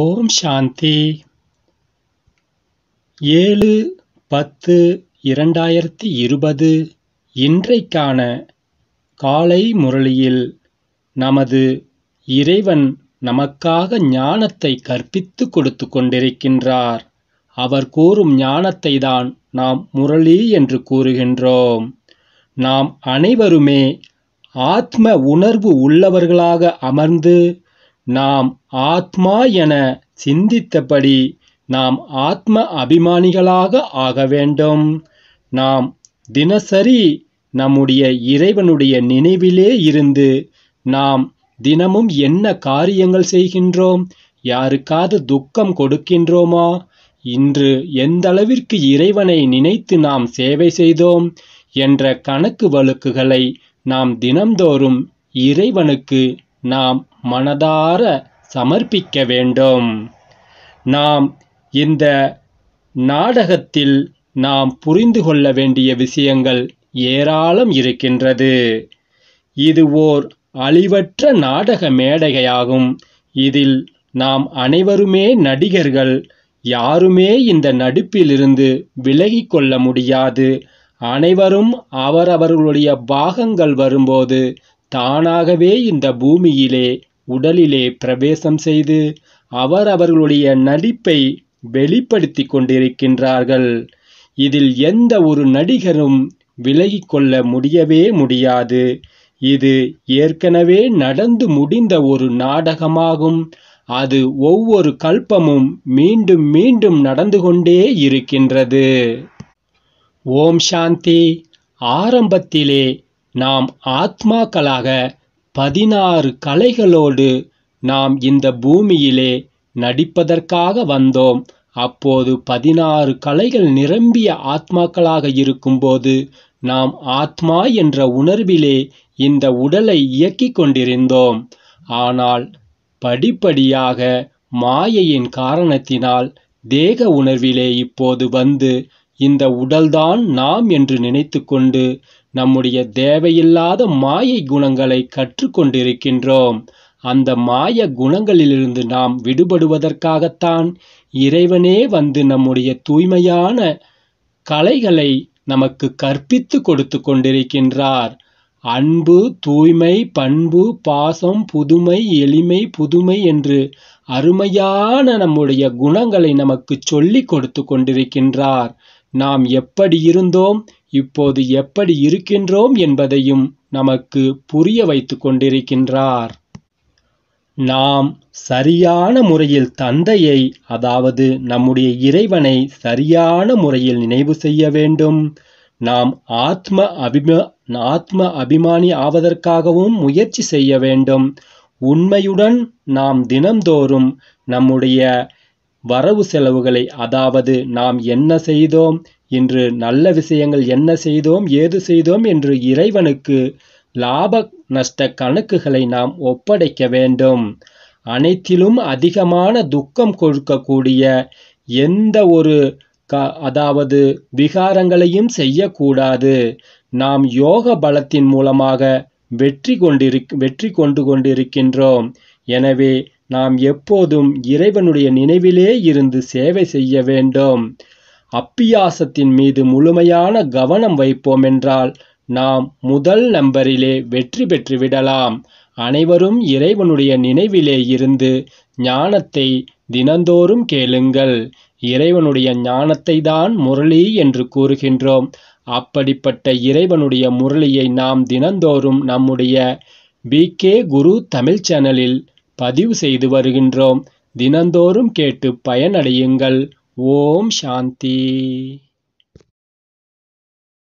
ஓம் சாந்தி ஏழு பத்து இரண்டாயிரத்தி இருபது இன்றைக்கான காலை முரளியில் நமது இறைவன் நமக்காக ஞானத்தை கற்பித்து கொடுத்து கொண்டிருக்கின்றார் அவர் கூறும் ஞானத்தை தான் நாம் முரளி என்று கூறுகின்றோம் நாம் அனைவருமே ஆத்ம உணர்வு உள்ளவர்களாக அமர்ந்து நாம் ஆத்மா என சிந்தித்தபடி நாம் ஆத்ம அபிமானிகளாக ஆக வேண்டும் நாம் தினசரி நம்முடைய இறைவனுடைய நினைவிலே இருந்து நாம் தினமும் என்ன காரியங்கள் செய்கின்றோம் யாருக்காவது துக்கம் கொடுக்கின்றோமா இன்று எந்த அளவிற்கு இறைவனை நினைத்து நாம் சேவை செய்தோம் என்ற கணக்கு வழக்குகளை நாம் தினம்தோறும் இறைவனுக்கு நாம் மனதார சமர்ப்பிக்க வேண்டும் நாம் இந்த நாடகத்தில் நாம் புரிந்து கொள்ள வேண்டிய விஷயங்கள் ஏராளம் இருக்கின்றது இது ஓர் அழிவற்ற நாடக மேடையாகும் இதில் நாம் அனைவருமே நடிகர்கள் யாருமே இந்த நடிப்பிலிருந்து விலகி கொள்ள முடியாது அனைவரும் அவரவர்களுடைய பாகங்கள் வரும்போது தானாகவே இந்த பூமியிலே உடலிலே பிரவேசம் செய்து அவர் அவர்களுடைய நடிப்பை வெளிப்படுத்தி கொண்டிருக்கின்றார்கள் இதில் எந்த ஒரு நடிகரும் விலகிக்கொள்ள முடியவே முடியாது இது ஏற்கனவே நடந்து முடிந்த ஒரு நாடகமாகும் அது ஒவ்வொரு கல்பமும் மீண்டும் மீண்டும் நடந்து கொண்டே இருக்கின்றது ஓம் சாந்தி ஆரம்பத்திலே நாம் ஆத்மாக்களாக பதினாறு கலைகளோடு நாம் இந்த பூமியிலே நடிப்பதற்காக வந்தோம் அப்போது பதினாறு கலைகள் நிரம்பிய ஆத்மாக்களாக இருக்கும்போது நாம் ஆத்மா என்ற உணர்விலே இந்த உடலை இயக்கிக் கொண்டிருந்தோம் ஆனால் படிப்படியாக மாயையின் காரணத்தினால் தேக உணர்விலே இப்போது வந்து இந்த உடல்தான் நாம் என்று நினைத்துக்கொண்டு நம்முடைய தேவையில்லாத மாயை குணங்களை கற்றுக்கொண்டிருக்கின்றோம் அந்த மாய குணங்களிலிருந்து நாம் விடுபடுவதற்காகத்தான் இறைவனே வந்து நம்முடைய தூய்மையான கலைகளை நமக்கு கற்பித்து கொடுத்து கொண்டிருக்கின்றார் அன்பு தூய்மை பண்பு பாசம் புதுமை எளிமை புதுமை என்று அருமையான நம்முடைய குணங்களை நமக்கு சொல்லிக் கொடுத்து கொண்டிருக்கின்றார் நாம் எப்படி இருந்தோம் இப்போது எப்படி இருக்கின்றோம் என்பதையும் நமக்கு புரிய வைத்து கொண்டிருக்கின்றார் நாம் சரியான முறையில் தந்தையை அதாவது நம்முடைய இறைவனை சரியான முறையில் நினைவு செய்ய வேண்டும் நாம் ஆத்ம அபிமா ஆத்ம அபிமானி ஆவதற்காகவும் முயற்சி செய்ய வேண்டும் உண்மையுடன் நாம் தினம்தோறும் நம்முடைய வரவு செலவுகளை அதாவது நாம் என்ன செய்தோம் இன்று நல்ல விஷயங்கள் என்ன செய்தோம் ஏது செய்தோம் என்று இறைவனுக்கு லாப நஷ்ட கணக்குகளை நாம் ஒப்படைக்க வேண்டும் அனைத்திலும் அதிகமான துக்கம் கொடுக்கக்கூடிய எந்த ஒரு க அதாவது விகாரங்களையும் செய்யக்கூடாது நாம் யோக பலத்தின் மூலமாக வெற்றி கொண்டிரு வெற்றி கொண்டு கொண்டிருக்கின்றோம் எனவே நாம் எப்போதும் இறைவனுடைய நினைவிலே இருந்து சேவை செய்ய வேண்டும் அப்பியாசத்தின் மீது முழுமையான கவனம் வைப்போம் என்றால் நாம் முதல் நம்பரிலே வெற்றி பெற்று விடலாம் அனைவரும் இறைவனுடைய நினைவிலே இருந்து ஞானத்தை தினந்தோறும் கேளுங்கள் இறைவனுடைய ஞானத்தை தான் முரளி என்று கூறுகின்றோம் அப்படிப்பட்ட இறைவனுடைய முரளியை நாம் தினந்தோறும் நம்முடைய பி கே குரு தமிழ் சேனலில் பதிவு செய்து வருகின்றோம் தினந்தோறும் கேட்டு பயனடையுங்கள் ஓம் சாந்தி